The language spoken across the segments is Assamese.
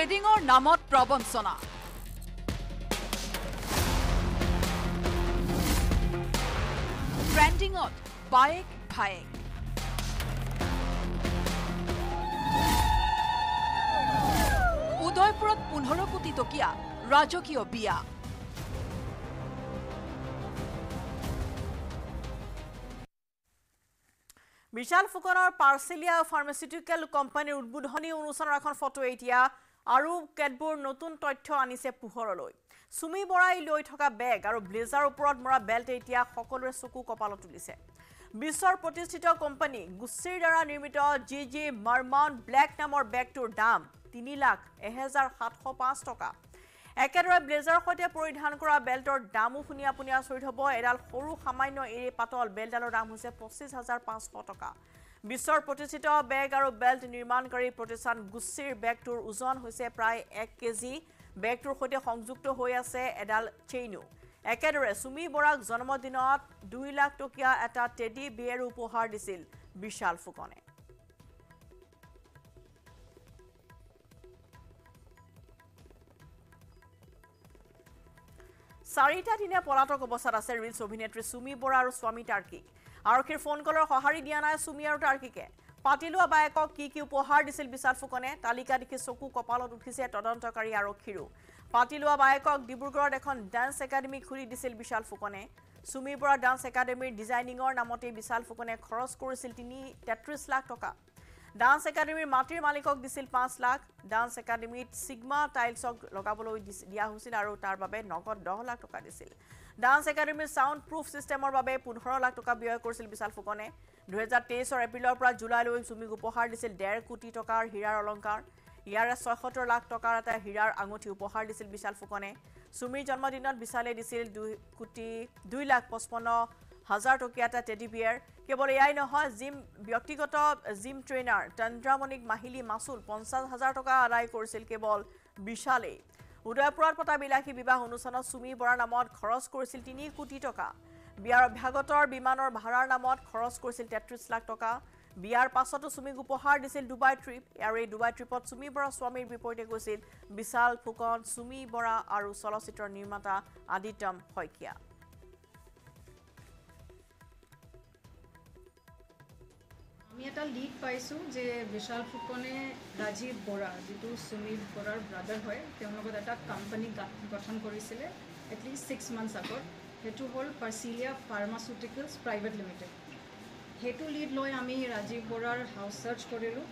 ট্ৰেডিংৰ নামত প্ৰবঞ্চনা ট্ৰেণ্ডিঙত বায়েক ভায়েক উদয়পুৰত পোন্ধৰ কোটি টকীয়া ৰাজকীয় বিয়া বিশাল ফুকনৰ পাৰ্চিলিয়া ফাৰ্মাচিউটিকেল কোম্পানীৰ উদ্বোধনী অনুষ্ঠানৰ এখন ফটো এতিয়া আৰু কেতবোৰ নতুন তথ্য আনিছে পোহৰলৈ চুমি বৰাই লৈ থকা বেগ আৰু ব্লেজাৰ ওপৰত মৰা বেল্ট এতিয়া সকলোৰে চকু কপালত তুলিছে বিশ্বৰ প্ৰতিষ্ঠিত কোম্পানী গুচিৰ দ্বাৰা নিৰ্মিত জি জি মাৰ্মন ব্লেক নামৰ বেগটোৰ দাম তিনি লাখ এহেজাৰ সাতশ পাঁচ টকা একেদৰে ব্লেজাৰৰ সৈতে পৰিধান কৰা বেল্টৰ দামো শুনি আপুনি আচৰিত হ'ব এডাল সৰু সামান্য এৰি পাতল বেল্টডালৰ দাম হৈছে পঁচিছ হাজাৰ পাঁচশ টকা বিশ্বৰ প্ৰতিষ্ঠিত বেগ আৰু বেল্ট নিৰ্মাণকাৰী প্ৰতিষ্ঠান গুচিৰ বেগটোৰ ওজন হৈছে প্ৰায় এক কেজি বেগটোৰ সৈতে সংযুক্ত হৈ আছে এডাল চেইনো একেদৰে চুমি বৰাক জন্মদিনত দুই লাখ টকীয়া এটা টেডি বিয়েৰ উপহাৰ দিছিল বিশাল ফুকনে চাৰিটা দিনে পলাতক অৱস্থাত আছে ৰিলছ অভিনেত্ৰী চুমি বৰা আৰু স্বামী তাৰ্কিক আৰক্ষীৰ ফোন কলৰ সঁহাৰি দিয়া নাই চুমি আৰু তাৰ্কিকে পাতি লোৱা বায়েকক কি কি উপহাৰ দিছিল বিশাল ফুকনে তালিকা দেখি চকু কপালত উঠিছে তদন্তকাৰী আৰক্ষীৰো পাতি লোৱা বায়েকক ডিব্ৰুগড়ত এখন ডান্স একাডেমি খুলি দিছিল বিশাল ফুকনে চুমিৰ পৰা ডান্স একাডেমীৰ ডিজাইনিঙৰ নামতেই বিশাল ফুকনে খৰচ কৰিছিল তিনি তেত্ৰিছ লাখ টকা ডান্স একাডেমীৰ মাটিৰ মালিকক দিছিল পাঁচ লাখ ডান্স একাডেমীত ছিগমা টাইলছক লগাবলৈ দিয়া হৈছিল আৰু তাৰ বাবে নগদ দহ লাখ টকা দিছিল ডান্স একাডেমীৰ ছাউণ্ড প্ৰুফ ছিষ্টেমৰ বাবে পোন্ধৰ লাখ টকা ব্যয় কৰিছিল বিশাল ফুকনে দুহেজাৰ তেইছৰ এপ্ৰিলৰ পৰা জুলাইলৈ চুমিক উপহাৰ দিছিল ডেৰ কোটি টকাৰ হীৰাৰ অলংকাৰ ইয়াৰে ছয়সত্তৰ লাখ টকাৰ এটা হীৰাৰ আঙুঠি উপহাৰ দিছিল বিশাল ফুকনে চুমিৰ জন্মদিনত বিশালে দিছিল দুই কোটি দুই লাখ পঁচপন্ন হাজাৰ টকীয়া এটা টেডি বিয়েৰ কেৱল এয়াই নহয় জিম ব্যক্তিগত জিম ট্ৰেইনাৰ তন্দ্ৰামণিক মাহিলী মাচুল পঞ্চাছ হাজাৰ টকা আদায় কৰিছিল কেৱল বিশালেই উদয়পুৰত পতা বিলাসী বিবাহ অনুষ্ঠানত চুমি বৰাৰ নামত খৰচ কৰিছিল তিনি কোটি টকা বিয়াৰ অভ্যাগতৰ বিমানৰ ভাড়াৰ নামত খৰচ কৰিছিল তেত্ৰিছ লাখ টকা বিয়াৰ পাছতো চুমিক উপহাৰ দিছিল ডুবাই ট্ৰিপ আৰু এই ডুবাই ট্ৰিপত চুমি বৰা স্বামীৰ বিপৰীতে গৈছিল বিশাল ফুকন চুমি বৰা আৰু চলচ্চিত্ৰ নিৰ্মাতা আদিত্যম শইকীয়া আমি এটা লিড পাইছোঁ যে বিশাল ফুকনে ৰাজীৱ বৰা যিটো সুমিত বৰাৰ ব্ৰাদাৰ হয় তেওঁৰ লগত এটা কোম্পানী গঠন কৰিছিলে এটলিষ্ট ছিক্স মান্থছ আগত সেইটো হ'ল পাৰ্চিলিয়া ফাৰ্মাচিউটিকেলছ প্ৰাইভেট লিমিটেড সেইটো লিড লৈ আমি ৰাজীৱ বৰাৰ হাউচ চাৰ্চ কৰিলোঁ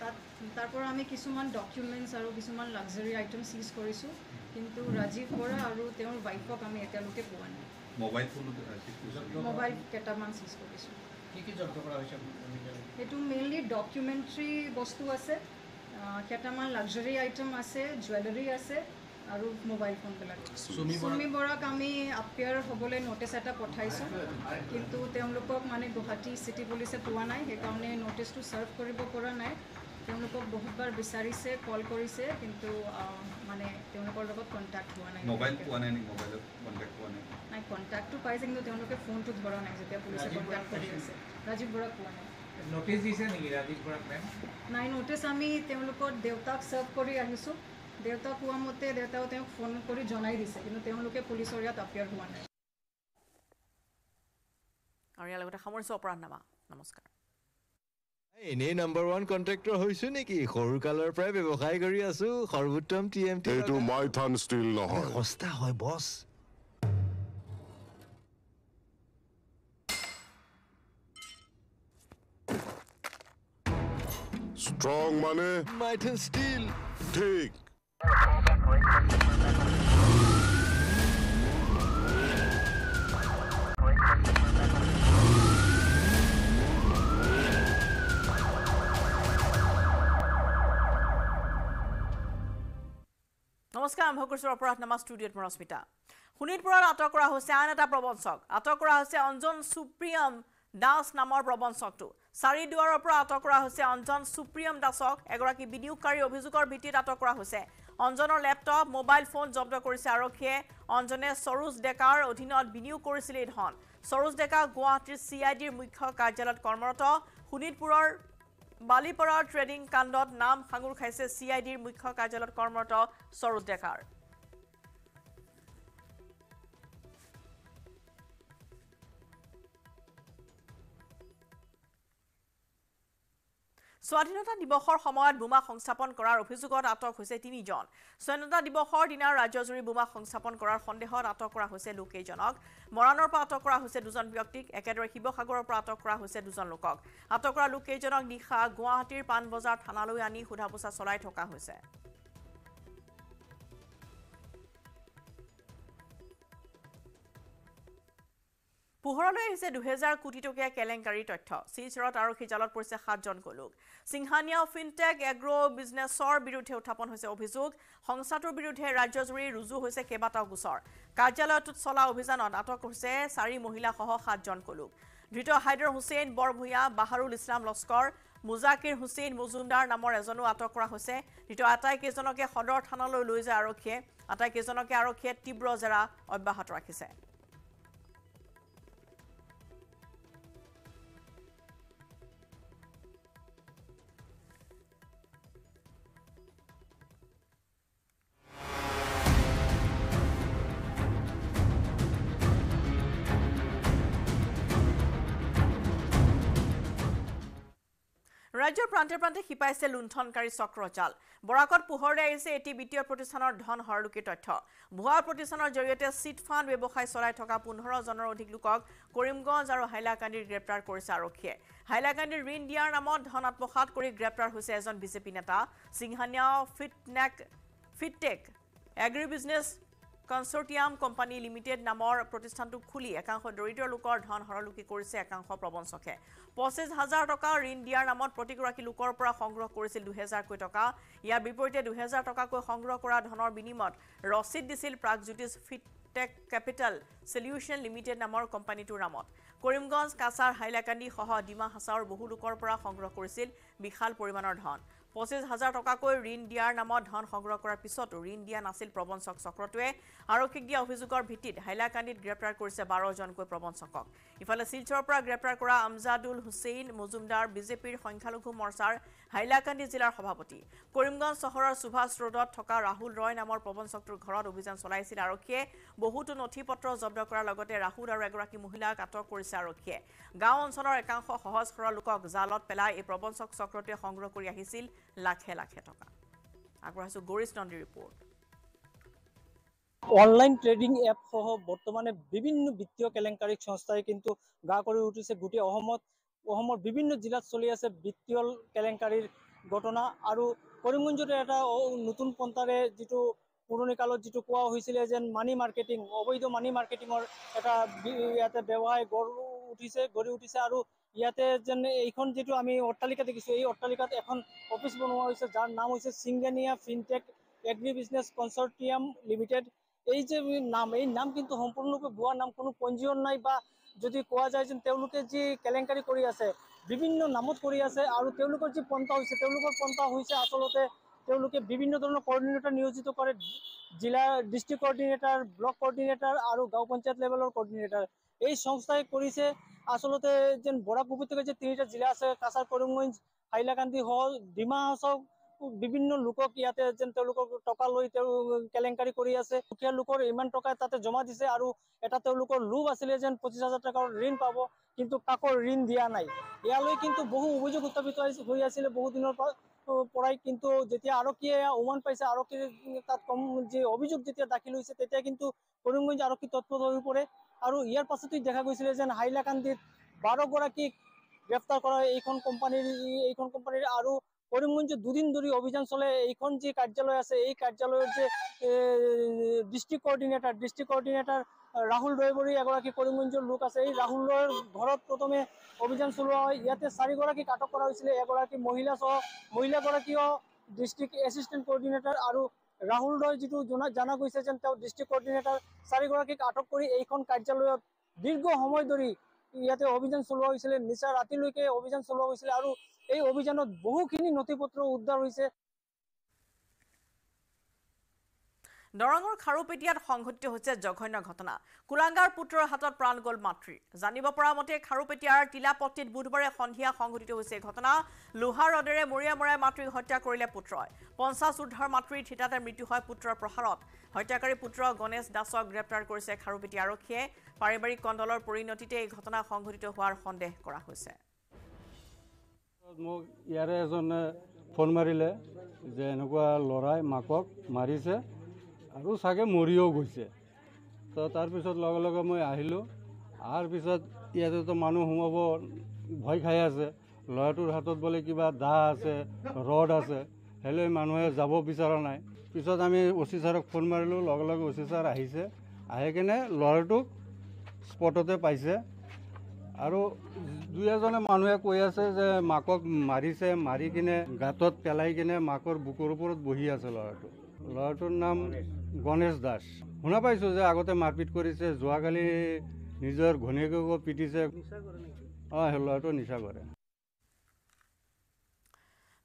তাত তাৰ পৰা আমি কিছুমান ডকুমেণ্টছ আৰু কিছুমান লাক্সাৰী আইটেম চিজ কৰিছোঁ কিন্তু ৰাজীৱ বৰা আৰু তেওঁৰ বাইকক আমি এতিয়ালৈকে পোৱা নাই মোবাইল কেইটামান চিজ কৰিছোঁ কি কি জব্দ কৰা হৈছে সেইটো মেইনলি ডকুমেণ্টেৰি বস্তু আছে কেইটামান লাগজাৰী আইটেম আছে জুৱেলাৰী আছে আৰু মোবাইল ফোনবিলাক চুমি বৰাক আমি আপেয়াৰ হ'বলৈ ন'টিছ এটা পঠাইছোঁ কিন্তু তেওঁলোকক মানে গুৱাহাটী চিটি পুলিচে পোৱা নাই সেইকাৰণে ন'টিছটো ছাৰ্ভ কৰিব পৰা নাই তেওঁলোকক বহুতবাৰ বিচাৰিছে কল কৰিছে কিন্তু মানে তেওঁলোকৰ লগত কণ্টেক্ট হোৱা নাই মোবাইল পোৱা নাই নাই কণ্টেক্টটো পাইছে কিন্তু তেওঁলোকে ফোনটো ধৰা নাই যেতিয়া পুলিচে কণ্টেক্ট কৰি আছে ৰাজীৱ বৰাক পোৱা নাই নটিছ দিছে নেকি ৰাতিপুৱা মেম নাই নটিছ আমি তেওঁলোকৰ দেউতাক ছাৰ্ভ কৰি আনিছোঁ দেউতাক কোৱা মতে দেউতাও তেওঁক ফোন কৰি জনাই দিছে কিন্তু তেওঁলোকে পুলিচৰ ইয়াত এপিয়াৰ হোৱা নাই আৰু ইয়াৰ লগতে সামৰিছোঁ অপৰাহ্নমা নমস্কাৰ এনেই নাম্বাৰ ওৱান কণ্ট্ৰেক্টৰ হৈছো নেকি সৰু কালৰ পৰাই ব্যৱসায় কৰি আছো সৰ্বোত্তম টি এম টি এইটো মাইথান ষ্টীল নহয় সস্তা হয় বছ স্ট্ৰং মানে মাইট এন্ড স্টিল ঠিক নমস্কাৰ আৰম্ভ কৰিছোঁ অপৰাধ নামা ষ্টুডিঅ'ত মই ৰশ্মিতা শোণিতপুৰত আটক কৰা হৈছে আন এটা প্ৰবঞ্চক আটক কৰা হৈছে অঞ্জন সুপ্ৰিয়ম দাস নামৰ প্ৰবঞ্চকটো চাৰি দুৱাৰৰ পৰা আটক কৰা হৈছে অঞ্জন সুপ্ৰিয়ম দাসক এগৰাকী বিনিয়োগকাৰী অভিযোগৰ ভিত্তিত আটক কৰা হৈছে অঞ্জনৰ লেপটপ মোবাইল ফোন জব্দ কৰিছে আৰক্ষীয়ে অঞ্জনে সৰোজ ডেকাৰ অধীনত বিনিয়োগ কৰিছিল এই ধন সৰোজ ডেকা গুৱাহাটীৰ চি আই ডিৰ মুখ্য কাৰ্যালয়ত কৰ্মৰত শোণিতপুৰৰ বালিপৰাৰ ট্ৰেডিং কাণ্ডত নাম সাঙুৰ খাইছে চি আই ডিৰ মুখ্য কাৰ্যালয়ত কৰ্মৰত সৰোজ ডেকাৰ স্বাধীনতা দিবসৰ সময়ত বোমা সংস্থাপন কৰাৰ অভিযোগত আটক হৈছে তিনিজন স্বাধীনতা দিবসৰ দিনা ৰাজ্যজুৰি বোমা সংস্থাপন কৰাৰ সন্দেহত আটক কৰা হৈছে লোককেইজনক মৰাণৰ পৰা আটক কৰা হৈছে দুজন ব্যক্তিক একেদৰে শিৱসাগৰৰ পৰা আটক কৰা হৈছে দুজন লোকক আটক কৰা লোককেইজনক নিশা গুৱাহাটীৰ পাণবজাৰ থানালৈ আনি সোধা পোছা চলাই থকা হৈছে পোহৰলৈ আহিছে দুহেজাৰ কোটি টকীয়া কেলেংকাৰী তথ্য শিলচৰত আৰক্ষী জালত পৰিছে সাতজনকো লোক সিংহানিয়া ফিনটেক এগ্ৰ' বিজনেছৰ বিৰুদ্ধে উত্থাপন হৈছে অভিযোগ সংস্থাটোৰ বিৰুদ্ধে ৰাজ্যজুৰি ৰুজু হৈছে কেইবাটাও গোচৰ কাৰ্যালয়টোত চলা অভিযানত আটক হৈছে চাৰি মহিলাসহ সাতজনকো লোক ধৃত হাইদৰ হুছেইন বৰভূঞা বাহাৰুল ইছলাম লস্কৰ মুজাকিৰ হুছেইন মজুমদাৰ নামৰ এজনো আটক কৰা হৈছে ধৃত আটাইকেইজনকে সদৰ থানালৈ লৈ যায় আৰক্ষীয়ে আটাইকেইজনকে আৰক্ষীয়ে তীব্ৰ জেৰা অব্যাহত ৰাখিছে ৰাজ্যৰ প্ৰান্তে প্ৰান্তে শিপাইছে লুণ্ঠনকাৰী চক্ৰজাল বৰাকত পোহৰলৈ আহিছে এটি বিত্তীয় প্ৰতিষ্ঠানৰ ধন হৰলোকী তথ্য ভুৱা প্ৰতিষ্ঠানৰ জৰিয়তে চিট ফাণ্ড ব্যৱসায় চলাই থকা পোন্ধৰজনৰ অধিক লোকক কৰিমগঞ্জ আৰু হাইলাকান্দিত গ্ৰেপ্তাৰ কৰিছে আৰক্ষীয়ে হাইলাকান্দিৰ ঋণ দিয়াৰ নামত ধন আত্মসাত কৰি গ্ৰেপ্তাৰ হৈছে এজন বিজেপি নেতা সিংহানিয়া ফিটনেক fintech agri business consortium company limited নামৰ প্ৰতিষ্ঠানটো খুলি একাংশ দৰিদ্ৰ লোকৰ ধন সৰলুকি কৰিছে একাংশ প্ৰবঞ্চকে পঁচিছ হাজাৰ টকা ঋণ দিয়াৰ নামত প্ৰতিগৰাকী লোকৰ পৰা সংগ্ৰহ কৰিছিল দুহেজাৰকৈ টকা ইয়াৰ বিপৰীতে দুহেজাৰ টকাকৈ সংগ্ৰহ কৰা ধনৰ বিনিময়ত ৰচিদ দিছিল Pragjyotish fintech capital solution limited নামৰ কোম্পানীটোৰ নামত কৰিমগঞ্জ কাছাৰ হাইলাকান্দি সহ ডিমা হাছাৰৰ বহু লোকৰ পৰা সংগ্ৰহ কৰিছিল বিশাল পৰিমাণৰ ধন পঁচিছ হাজাৰ টকাকৈ ঋণ দিয়াৰ নামত ধন সংগ্ৰহ কৰাৰ পিছতো ঋণ দিয়া নাছিল প্ৰবঞ্চক চক্ৰটোৱে আৰক্ষীক দিয়া অভিযোগৰ ভিত্তিত হাইলাকান্দিত গ্ৰেপ্তাৰ কৰিছে বাৰজনকৈ প্ৰবঞ্চকক ইফালে শিলচৰৰ পৰা গ্ৰেপ্তাৰ কৰা আমজাদুল হুছেইন মজুমদাৰ বিজেপিৰ সংখ্যালঘু মৰ্চাৰ হাইলাকান্দি জিলাৰ সভাপতি কৰিমগঞ্জ চহৰৰ সুভাষ ৰোডত থকা ৰাহুল ৰয় নামৰ পৱন চক্ৰৰ ঘৰত অভিযান চলাইছিল আৰক্ষীয়ে বহুতো নথি পত্ৰ জব্দ কৰাৰ লগতে ৰাহুল আৰু এগৰাকী মহিলাক আটক কৰিছে আৰক্ষীয়ে গাঁও অঞ্চলৰ একাংশ সহজ সৰল লোকক জালত পেলাই এই প্ৰবঞ্চক চক্ৰটোৱে সংগ্ৰহ কৰি আহিছিল লাখে লাখে টকা আগবঢ়াইছো গৰিষ নন্দীৰ ৰিপৰ্ট অনলাইন ট্ৰেডিং এপসহ বৰ্তমানে বিভিন্ন বিত্তীয় কেলেংকাৰী সংস্থাই কিন্তু গা কৰি উঠিছে গোটেই অসমত অসমৰ বিভিন্ন জিলাত চলি আছে বিত্তীয় কেলেংকাৰীৰ ঘটনা আৰু করিমগঞ্জতে এটা নতুন পন্থারে যুক্ত পুরনি কালত যুক্ত কোয়া হয়েছিল যে মানি মার্কেটিং অবৈধ মানি মার্কেটিংর একটা ইয়াতে ব্যবসায় গড় উঠিছে গড়ে উঠিছে আর ইয়াতে যে এইখান যে আমি অট্টালিকা দেখিছো এই অট্টালিকাত এখন অফিস বনোয়া হয়েছে যার নাম হয়েছে Singhania fintech agri business consortium limited এই যে নাম এই নাম কিন্তু সম্পূর্ণরূপে ভুয়া নাম কোনো পঞ্জীয়ন নাই বা যদি কোৱা যায় যেন তেওঁলোকে যি কেলেংকাৰী কৰি আছে বিভিন্ন নামত কৰি আছে আৰু তেওঁলোকৰ যি পন্থা হৈছে তেওঁলোকৰ পন্থা হৈছে আচলতে তেওঁলোকে বিভিন্ন ধৰণৰ কৰ্ডিনেটৰ নিয়োজিত কৰে জিলা ডিষ্ট্ৰিক্ট কৰ্ডিনেটাৰ ব্লক কৰ্ডিনেটাৰ আৰু গাঁও পঞ্চায়ত লেভেলৰ কৰ্ডিনেটাৰ এই সংস্থাই কৰিছে আচলতে যেন বৰাক উপত্যকাৰ যে তিনিটা জিলা আছে কাছাৰ কৰিমগঞ্জ হাইলাকান্দি হল ডিমা হাছক বিভিন্ন লোকক ইয়াতে যেন তেওঁলোকক টকা লৈ তেওঁ কেলেংকাৰী কৰি আছে দুখীয়া লোকৰ ইমান টকা তাতে জমা দিছে আৰু এটা তেওঁলোকৰ লোভ আছিলে যেন পঁচিছ হাজাৰ টকাৰ ঋণ পাব কিন্তু কাকো ঋণ দিয়া নাই ইয়ালৈ কিন্তু বহু অভিযোগ উত্থাপিত হৈ আছিলে বহুদিনৰ পৰা পৰাই কিন্তু যেতিয়া আৰক্ষীয়ে এয়া উমান পাইছে আৰক্ষীৰ তাত কম যি অভিযোগ যেতিয়া দাখিল হৈছে তেতিয়া কিন্তু করিমগঞ্জ আরক্ষী তৎপর হয়ে পড়ে আর ইয়ার পাশতেই দেখা গৈছিলে যে হাইলাকান্দিত বারোগারীক গ্রেপ্তার করা এইখান কোম্পানির এইখান কোম্পানির আরো করিমগঞ্জে দুদিন ধরে অভিযান চলে এইখন যে কার্যালয় আছে এই কার্যালয়ের যে district coordinator district coordinator Rahul Raybari এগারী করিমগঞ্জের লোক আছে এই রাহুলের ঘরত প্রথমে অভিযান চলোয়া হয় ইয়াতে চারিগারী আটক করা হয়েছিল এগারী মহিলা সহ মহিলাগীও ডিস্ট্রিক্ট এসিস্টেন্ট কোঅর্ডিনেটর আর রাহুল রয় যদি জানা গেছে যে ডিস্ট্রিক্ট কোঅর্ডিনেটর চারিগারীক আটক করে এইখান কার্যালয়ত দীর্ঘ সময় ধরে ইয়াতে অভিযান চলোয়া হয়েছিল নিশা রাতিলেক অভিযান চলোয়া হয়েছিল আর এই অভিযানত বহুখিনি নথি পত্ৰ উদ্ধাৰ হৈছে দৰঙৰ খাৰুপেটীয়াত সংঘটিত হৈছে জঘন্য ঘটনা কুলাংগাৰ পুত্ৰৰ হাতত প্ৰাণ গ'ল মাতৃ জানিব পৰা মতে খাৰুপেটীয়াৰ তিলাপট্টিত বুধবাৰে সন্ধিয়া সংঘটিত হৈছে ঘটনা লোহা ৰদেৰে মৰিয়া মৰাই মাতৃক হত্যা কৰিলে পুত্ৰই পঞ্চাছ উদ্ধাৰ মাতৃৰ থিতাতে মৃত্যু হয় পুত্ৰৰ প্ৰসাৰত হত্যাকাৰী পুত্ৰ গণেশ দাসক গ্ৰেপ্তাৰ কৰিছে খাৰুপেটীয়া আৰক্ষীয়ে পাৰিবাৰিক কণ্ডলৰ পৰিণতিতে এই ঘটনা সংঘটিত হোৱাৰ সন্দেহ কৰা হৈছে মোক ইয়াৰে এজনে ফোন মাৰিলে যে এনেকুৱা ল'ৰাই মাকক মাৰিছে আৰু চাগে মৰিও গৈছে তো তাৰপিছত লগে লগে মই আহিলোঁ অহাৰ পিছত ইয়াতেতো মানুহ সোমাব ভয় খাই আছে ল'ৰাটোৰ হাতত বোলে কিবা দাহ আছে ৰদ আছে হেলে মানুহে যাব বিচৰা নাই পিছত আমি অচি ছাৰক ফোন মাৰিলোঁ লগে লগে অচি ছাৰ আহিছে আহি কেনে ল'ৰাটোক স্পটতে পাইছে আৰু দুই এজনে মানুহে কৈ আছে যে মাকক মাৰিছে মাৰি কিনে গাঁতত পেলাই কিনে মাকৰ বুকুৰ ওপৰত বহি আছে ল'ৰাটো ল'ৰাটোৰ নাম গণেশ দাস শুনা পাইছোঁ যে আগতে মাৰপিট কৰিছে যোৱাকালি নিজৰ ঘনীয়েককো পিটিছে অঁ সেই ল'ৰাটো নিচা কৰে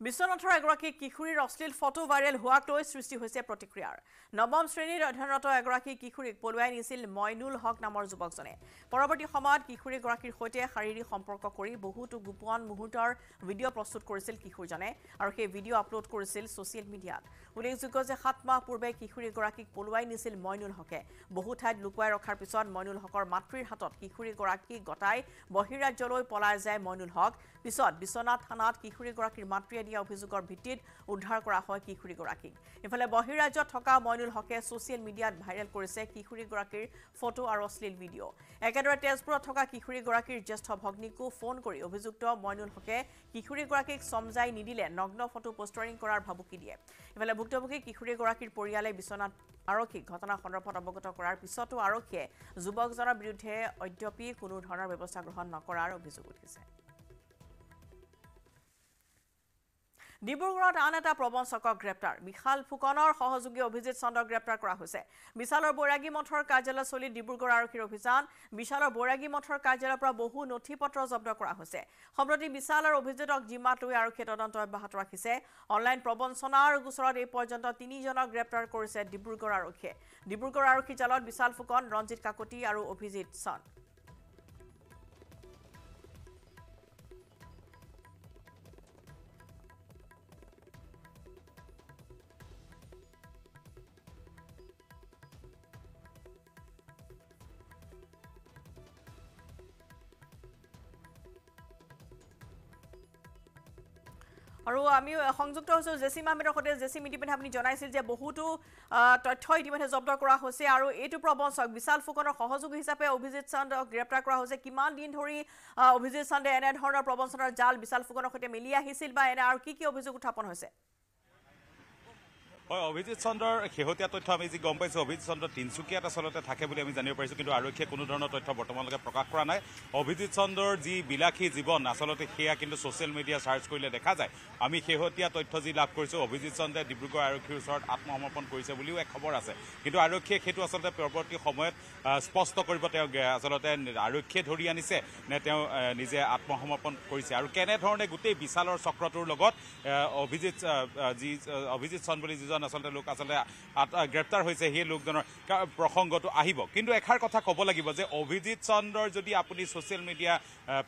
বিশ্বনাথৰ এগৰাকী কিশোৰীৰ অশ্লীল ফটো ভাইৰেল হোৱাক লৈ সৃষ্টি হৈছে প্ৰতিক্ৰিয়াৰ নৱম শ্ৰেণীৰ অধ্যয়নৰত এগৰাকী কিশোৰীক পলুৱাই নিছিল মইনুল হক নামৰ যুৱকজনে পৰৱৰ্তী সময়ত কিশোৰীগৰাকীৰ সৈতে শাৰীৰিক সম্পৰ্ক কৰি বহুতো গোপন মুহূৰ্তৰ ভিডিঅ' প্ৰস্তুত কৰিছিল কিশোৰজনে আৰু সেই ভিডিঅ' আপলোড কৰিছিল ছ'চিয়েল মিডিয়াত উল্লেখযোগ্য যে সাত মাহ পূৰ্বে কিশোৰীগৰাকীক পলুৱাই নিছিল মইনুল হকে বহু ঠাইত লুকুৱাই ৰখাৰ পিছত মইনুল হকৰ মাতৃৰ হাতত কিশোৰীগৰাকীক গতাই বহিৰাজ্যলৈ পলাই যায় মইনুল হক পিছত বিশ্বনাথ থানাত কিশোৰীগৰাকীৰ মাতৃয়ে দিয়া অভিযোগৰ ভিত্তিত উদ্ধাৰ কৰা হয় কিশোৰীগৰাকীক ইফালে বহিৰাজ্যত থকা মইনুল হকে ছচিয়েল মিডিয়াত ভাইৰেল কৰিছে কিশোৰীগৰাকীৰ ফটো আৰু অশ্লীল ভিডিঅ' একেদৰে তেজপুৰত থকা কিশোৰীগৰাকীৰ জ্যেষ্ঠ ভগ্নীকো ফোন কৰি অভিযুক্ত মইনুল হকে কিশোৰীগৰাকীক চমজাই নিদিলে নগ্ন ফটো পোষ্টাৰিং কৰাৰ ভাবুকি দিয়ে ইফালে ভুক্তভোগী কিশোৰীগৰাকীৰ পৰিয়ালে বিচনাত আৰক্ষীক ঘটনা সন্দৰ্ভত অৱগত কৰাৰ পিছতো আৰক্ষীয়ে যুৱকজনৰ বিৰুদ্ধে অদ্যপি কোনো ধৰণৰ ব্যৱস্থা গ্ৰহণ নকৰাৰ অভিযোগ উঠিছে ডিব্ৰুগড়ত আন এটা প্ৰবঞ্চকক গ্ৰেপ্তাৰ বিশাল ফুকনৰ সহযোগী অভিজিৎ চন্দ্ৰক গ্ৰেপ্তাৰ কৰা হৈছে বিশালৰ বৈৰাগী মঠৰ কাৰ্যালয় চলি ডিব্ৰুগড় আৰক্ষীৰ অভিযান বিশালৰ বৈৰাগী মঠৰ কাৰ্যালয়ৰ পৰা বহু নথি পত্ৰ জব্দ কৰা হৈছে সম্প্ৰতি বিশাল আৰু অভিজিতক জিম্মাত লৈ আৰক্ষীয়ে তদন্ত অব্যাহত ৰাখিছে অনলাইন প্ৰবঞ্চনাৰ গোচৰত এই পৰ্যন্ত তিনিজনক গ্ৰেপ্তাৰ কৰিছে ডিব্ৰুগড় আৰক্ষীয়ে ডিব্ৰুগড় আৰক্ষী জালত বিশাল ফুকন ৰঞ্জিত কাকতি আৰু অভিজিত চন্দ্ৰ আৰু আমি সংযুক্ত হৈছোঁ জে চি মাহমেদৰ সৈতে জে চি আপুনি জনাইছিল যে বহুতো তথ্য ইতিমধ্যে জব্দ কৰা হৈছে আৰু এইটো প্ৰবঞ্চক বিশাল ফুকনৰ সহযোগী হিচাপে অভিজিৎ চান্দক গ্ৰেপ্তাৰ কৰা হৈছে কিমান দিন ধৰি অভিজিৎ চান্দে এনেধৰণৰ প্ৰবঞ্চনৰ জাল বিশাল ফুকনৰ সৈতে মিলি আহিছিল বা এনে আৰু কি কি অভিযোগ উত্থাপন হৈছে হয় অভিজিৎ চন্দ্ৰৰ শেহতীয়া তথ্য আমি যি গম পাইছোঁ অভিজিৎ চন্দ্ৰ তিনিচুকীয়াত আচলতে থাকে বুলি আমি জানিব পাৰিছোঁ কিন্তু আৰক্ষীয়ে কোনো ধৰণৰ তথ্য বৰ্তমানলৈকে প্ৰকাশ কৰা নাই অভিজিৎ চন্দ্ৰৰ যি বিলাসী জীৱন আচলতে সেয়া কিন্তু ছ'চিয়েল মিডিয়া চাৰ্চ কৰিলে দেখা যায় আমি শেহতীয়া তথ্য যি লাভ কৰিছোঁ অভিজিৎ চন্দ্ৰে ডিব্ৰুগড় আৰক্ষীৰ ওচৰত আত্মসমৰ্পণ কৰিছে বুলিও এক খবৰ আছে কিন্তু আৰক্ষীয়ে সেইটো আচলতে পৰৱৰ্তী সময়ত স্পষ্ট কৰিব তেওঁ আচলতে আৰক্ষীয়ে ধৰি আনিছে নে তেওঁ নিজে আত্মসমৰ্পণ কৰিছে আৰু কেনেধৰণে গোটেই বিশালৰ চক্ৰটোৰ লগত অভিজিৎ যি অভিজিৎ চন্দ্ৰ বুলি যিজন যোৱা আচলতে লোক আচলতে গ্ৰেপ্তাৰ হৈছে সেই লোকজনৰ প্ৰসংগটো আহিব কিন্তু এষাৰ কথা ক'ব লাগিব যে অভিজিত চন্দ্ৰৰ যদি আপুনি ছ'চিয়েল মিডিয়া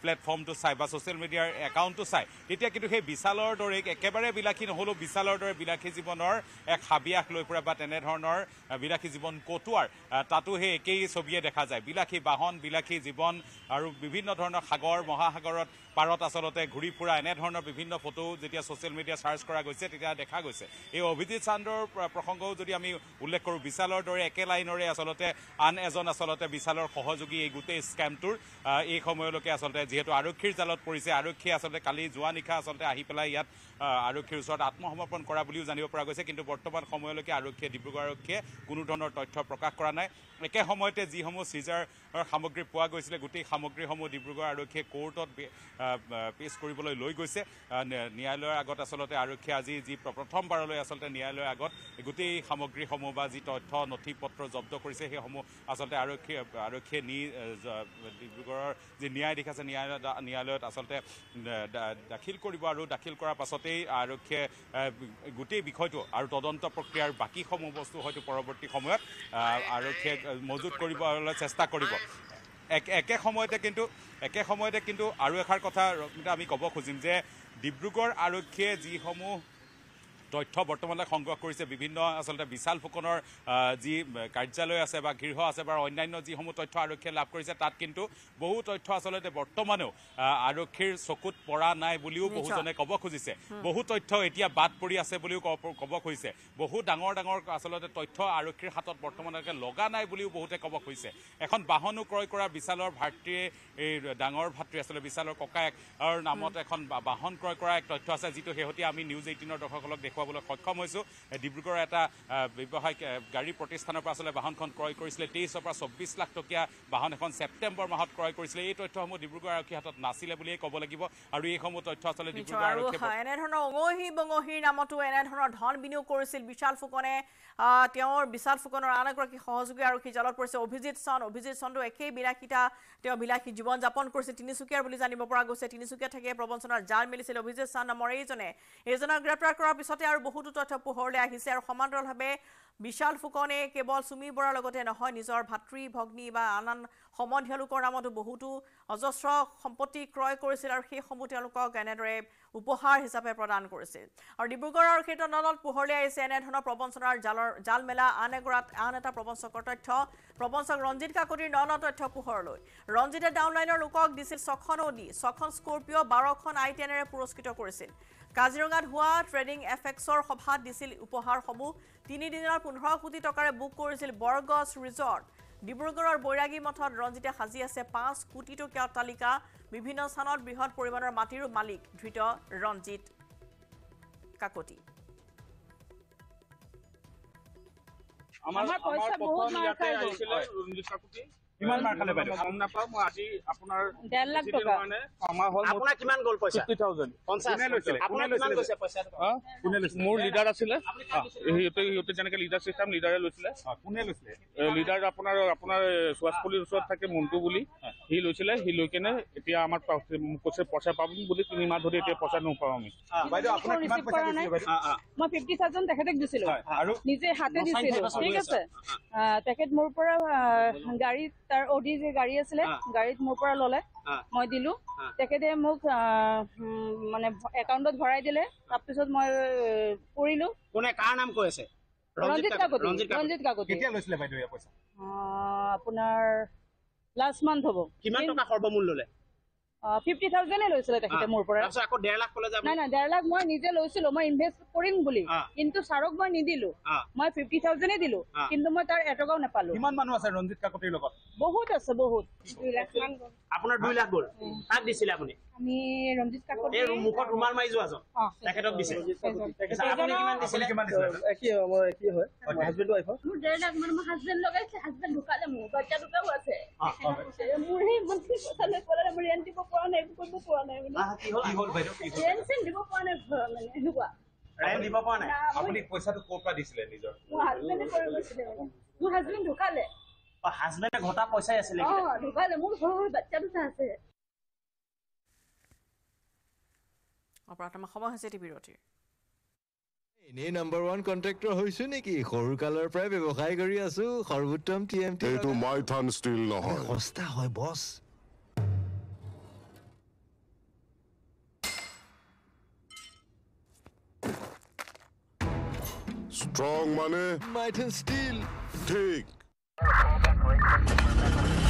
প্লেটফৰ্মটো চাই বা ছ'চিয়েল মিডিয়াৰ একাউণ্টটো চাই তেতিয়া কিন্তু সেই বিশালৰ দৰে একেবাৰে বিলাসী নহ'লেও বিশালৰ দৰে বিলাসী জীৱনৰ এক হাবিয়াস লৈ পৰে বা তেনেধৰণৰ বিলাসী জীৱন কটোৱাৰ তাতো সেই একেই ছবিয়ে দেখা যায় বিলাসী বাহন বিলাসী জীৱন আৰু বিভিন্ন ধৰণৰ সাগৰ মহাসাগৰত পাৰত আচলতে ঘূৰি ফুৰা এনেধৰণৰ বিভিন্ন ফটো যেতিয়া ছ'চিয়েল মিডিয়া চাৰ্চ কৰা গৈছে তেতিয়া দেখা গৈছে এই অভিজিৎ চান্দৰ প্ৰসংগও যদি আমি উল্লেখ কৰোঁ বিশালৰ দৰে একে লাইনৰে আচলতে আন এজন আচলতে বিশালৰ সহযোগী এই গোটেই স্কেমটোৰ এই সময়লৈকে আচলতে যিহেতু আৰক্ষীৰ জালত পৰিছে আৰক্ষীয়ে আচলতে কালি যোৱা নিশা আচলতে আহি পেলাই ইয়াত আৰক্ষীৰ ওচৰত আত্মসমৰ্পণ কৰা বুলিও জানিব পৰা গৈছে কিন্তু বৰ্তমান সময়লৈকে আৰক্ষীয়ে ডিব্ৰুগড় আৰক্ষীয়ে কোনো ধৰণৰ তথ্য প্ৰকাশ কৰা নাই একে সময়তে যিসমূহ চিজাৰ সামগ্ৰী পোৱা গৈছিলে গোটেই সামগ্ৰীসমূহ ডিব্ৰুগড় আৰক্ষীয়ে কোৰ্টত পেছ কৰিবলৈ লৈ গৈছে ন্যায়ালয়ৰ আগত আচলতে আৰক্ষীয়ে আজি যি প্ৰথমবাৰলৈ আচলতে ন্যায়ালয়ৰ আগত গোটেই সামগ্ৰীসমূহ বা যি তথ্য নথি পত্ৰ জব্দ কৰিছে সেইসমূহ আচলতে আৰক্ষীয়ে আৰক্ষীয়ে নি ডিব্ৰুগড়ৰ যি ন্যায়াধীশ আছে ন্যায়ালয় ন্যায়ালয়ত আচলতে দাখিল কৰিব আৰু দাখিল কৰাৰ পাছতেই আৰক্ষীয়ে গোটেই বিষয়টো আৰু তদন্ত প্ৰক্ৰিয়াৰ বাকীসমূহ বস্তু হয়তো পৰৱৰ্তী সময়ত আৰক্ষীয়ে মজুত কৰিবলৈ চেষ্টা কৰিব একে সময়তে কিন্তু একে সময়তে কিন্তু আৰু এষাৰ কথা আমি ক'ব খুজিম যে ডিব্ৰুগড় আৰক্ষীয়ে যিসমূহ তথ্য বৰ্তমানে সংগ্ৰহ কৰিছে বিভিন্ন আচলতে বিশাল ফুকনৰ যি কাৰ্যালয় আছে বা গৃহ আছে বা অন্যান্য যিসমূহ তথ্য আৰক্ষীয়ে লাভ কৰিছে তাত কিন্তু বহু তথ্য আচলতে বৰ্তমানেও আৰক্ষীৰ চকুত পৰা নাই বুলিও বহুজনে ক'ব খুজিছে বহু তথ্য এতিয়া বাদ পৰি আছে বুলিও ক'ব খুজিছে বহু ডাঙৰ ডাঙৰ আচলতে তথ্য আৰক্ষীৰ হাতত বৰ্তমানলৈকে লগা নাই বুলিও বহুতে ক'ব খুজিছে এখন বাহনো ক্ৰয় কৰা বিশালৰ ভাতৃ এই ডাঙৰ ভাতৃ আচলতে বিশালৰ ককায়কৰ নামত এখন বাহন ক্ৰয় কৰা এক তথ্য আছে যিটো শেহতীয়া আমি নিউজ এইটিনৰ দৰ্শকসকলক দেখোঁ দেখুৱাবলৈ সক্ষম হৈছোঁ ডিব্ৰুগড়ৰ এটা ব্যৱসায়িক গাড়ী প্ৰতিষ্ঠানৰ পৰা আচলতে বাহনখন ক্ৰয় কৰিছিলে তেইছৰ পৰা চৌব্বিছ লাখ টকীয়া বাহন এখন ছেপ্টেম্বৰ মাহত ক্ৰয় কৰিছিলে এই তথ্যসমূহ ডিব্ৰুগড় আৰক্ষীৰ হাতত নাছিলে বুলিয়েই ক'ব লাগিব আৰু এইসমূহ তথ্য আচলতে এনেধৰণৰ অঙহি বঙহীৰ নামতো এনেধৰণৰ ধন বিনিয়োগ কৰিছিল বিশাল ফুকনে তেওঁৰ বিশাল ফুকনৰ আন এগৰাকী সহযোগী আৰক্ষী জালত পৰিছে অভিজিত চন অভিজিত চন্দ্ৰ একেই বিলাসীতা তেওঁ বিলাসী জীৱন যাপন কৰিছিল তিনিচুকীয়াৰ বুলি জানিব পৰা গৈছে তিনিচুকীয়া থাকি প্ৰবঞ্চনাৰ জাল মেলিছিল অভিজিত চান নামৰ এইজনে এইজনক গ্ৰেপ্তাৰ কৰাৰ পিছতে আৰু বহুতো তথ্য পোহৰলৈ আহিছে আৰু সমান্তৰালভাৱে বিশাল ফুকনে কেৱল সুমি বৰাৰ লগতে নহয় নিজৰ ভাতৃ ভগ্নী বা আন আন সম্বন্ধীয় লোকৰ নামতো বহুতো অজস্ৰ সম্পত্তি ক্ৰয় কৰিছিল আৰু সেইসমূহ তেওঁলোকক এনেদৰে উপহাৰ হিচাপে প্ৰদান কৰিছিল আৰু ডিব্ৰুগড় আৰু সেইটো নদত পোহৰলৈ আহিছে এনেধৰণৰ প্ৰবঞ্চনাৰ জালৰ জাল মেলা আন এগৰাক আন এটা প্ৰবঞ্চকৰ তথ্য প্ৰবঞ্চক ৰঞ্জিত কাকতিৰ নন তথ্য পোহৰলৈ ৰঞ্জিতে ডাউনলাইনৰ লোকক দিছিল ছখন অডি ছখন স্কৰ্পিঅ' বাৰখন আই টেনেৰে পুৰস্কৃত কৰিছিল কাজিৰঙাত হোৱা ট্ৰেডিং এফেক্সৰ সভাত দিছিল উপহাৰসমূহ তিনিদিনৰ পোন্ধৰ কোটি টকাৰে বুক কৰিছিল বৰগছ ৰিজৰ্ট ডিব্ৰুগড়ৰ বৈৰাগী মঠত ৰঞ্জিতে সাজি আছে পাঁচ কোটি টকীয়া তালিকা বিভিন্ন স্থানত বৃহৎ পৰিমাণৰ মাটিৰো মালিক ধৃত ৰঞ্জিত কাকতি আমাৰ পইচা বহুত মাৰ খাই ৰঞ্জিত কাকতি কিমান মাৰ খালে বাইদেউ আপোনাৰ পৰা মই আজি আপোনাৰ ডেৰ লাখ টকা আমাৰ হ'ল আপোনাৰ কিমান গ'ল পইচা ফিফটি থাউজেণ্ড পঞ্চাছ লৈছিলে আপোনাৰ কিমান গৈছে পইচা কোনে লৈছিলে মোৰ লিডাৰ আছিলে সিহঁতে সিহঁতে যেনেকৈ লিডাৰ চিষ্টেম লিডাৰে লৈছিলে কোনে লৈছিলে লিডাৰ আপোনাৰ আপোনাৰ চোৱাচপলিৰ ওচৰত থাকে মন্টু বুলি সি লৈছিলে সি লৈ কেনে এতিয়া আমাৰ কৈছে পইচা পাম বুলি তিনিমাহ ধৰি এতিয়া পইচা নোপাওঁ আমি বাইদেউ আপোনাৰ কিমান পইচা দিছিলে মই ফিফটি থাউজেণ্ড তেখেতক দিছিলোঁ আৰু নিজে হাতে দিছিলোঁ ঠিক আছে তেখেত মোৰ পৰা গাড়ী তাৰ অধি যে গাড়ী আছিলে গাড়ীত মোৰ পৰা ললে মই দিলো তেখেতে মোক মানে একাউণ্টত ভৰাই দিলে তাৰপিছত মই পৰিলো কোনে কাৰ নাম কৈ আছে ৰঞ্জিত কাকতি ৰঞ্জিত কাকতি কেতিয়া লৈছিলে বাইদেউ পইচা আপোনাৰ লাষ্ট মান্থ হব কিমান টকা সৰ্বমূল্য ল'লে ফিফটি থাউজেণ্ডে লৈছিলে তেখেতে মোৰ পৰা নাই নাই ডেৰ লাখ মই নিজে লৈছিলো মই ইনভেষ্ট কৰিম বুলি কিন্তু ছাৰক মই নিদিলো মই ফিফটি থাউজেণ্ডে দিলো কিন্তু মই তাৰ এটকাও নাপালো কিমান মানুহ আছে ৰঞ্জিত কাকতিৰ লগত বহুত আছে বহুত দুই লাখ মান আপোনাৰ দুই লাখ গ'ল তাক দিছিলে আপুনি আমি ৰঞ্জিত কাকতি মোৰ হাজবেণ্ড ঢুকালে মোৰ সৰু সৰু বাচ্ছা দুটা আছে অপৰাধৰ সময় হৈছে টি বিৰতিৰ এনেই নাম্বাৰ ওৱান কণ্ট্ৰেক্টৰ হৈছো নেকি সৰু কালৰ পৰাই ব্যৱসায় কৰি আছো সৰ্বোত্তম টি ষ্টীল